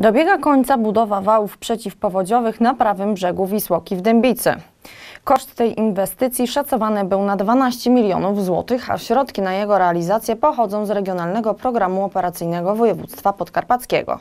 Dobiega końca budowa wałów przeciwpowodziowych na prawym brzegu Wisłoki w Dębicy. Koszt tej inwestycji szacowany był na 12 milionów złotych, a środki na jego realizację pochodzą z Regionalnego Programu Operacyjnego Województwa Podkarpackiego.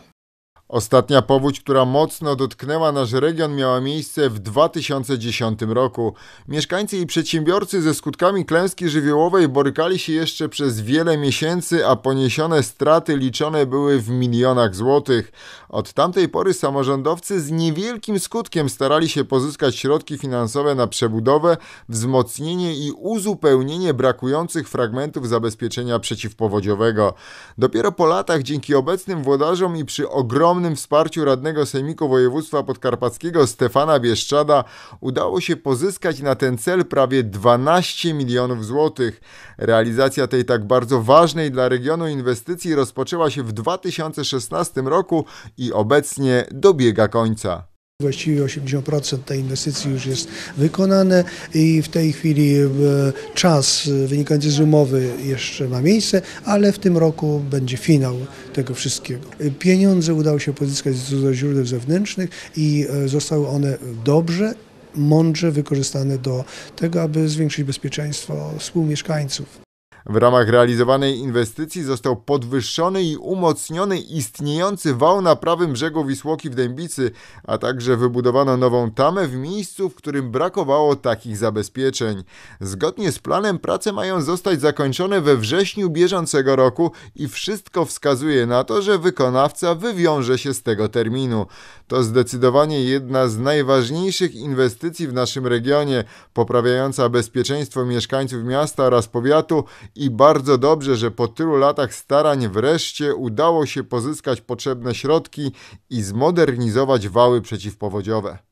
Ostatnia powódź, która mocno dotknęła nasz region, miała miejsce w 2010 roku. Mieszkańcy i przedsiębiorcy ze skutkami klęski żywiołowej borykali się jeszcze przez wiele miesięcy, a poniesione straty liczone były w milionach złotych. Od tamtej pory samorządowcy z niewielkim skutkiem starali się pozyskać środki finansowe na przebudowę, wzmocnienie i uzupełnienie brakujących fragmentów zabezpieczenia przeciwpowodziowego. Dopiero po latach dzięki obecnym włodarzom i przy ogromnym ogromnym wsparciu radnego sejmiku województwa podkarpackiego Stefana Bieszczada udało się pozyskać na ten cel prawie 12 milionów złotych. Realizacja tej tak bardzo ważnej dla regionu inwestycji rozpoczęła się w 2016 roku i obecnie dobiega końca. Właściwie 80% tej inwestycji już jest wykonane i w tej chwili e, czas e, wynikający z umowy jeszcze ma miejsce, ale w tym roku będzie finał tego wszystkiego. E, pieniądze udało się pozyskać z źródeł zewnętrznych i zostały one dobrze mądrze wykorzystane do tego, aby zwiększyć bezpieczeństwo współmieszkańców. W ramach realizowanej inwestycji został podwyższony i umocniony istniejący wał na prawym brzegu Wisłoki w Dębicy, a także wybudowano nową tamę w miejscu, w którym brakowało takich zabezpieczeń. Zgodnie z planem prace mają zostać zakończone we wrześniu bieżącego roku i wszystko wskazuje na to, że wykonawca wywiąże się z tego terminu. To zdecydowanie jedna z najważniejszych inwestycji w naszym regionie, poprawiająca bezpieczeństwo mieszkańców miasta oraz powiatu i bardzo dobrze, że po tylu latach starań wreszcie udało się pozyskać potrzebne środki i zmodernizować wały przeciwpowodziowe.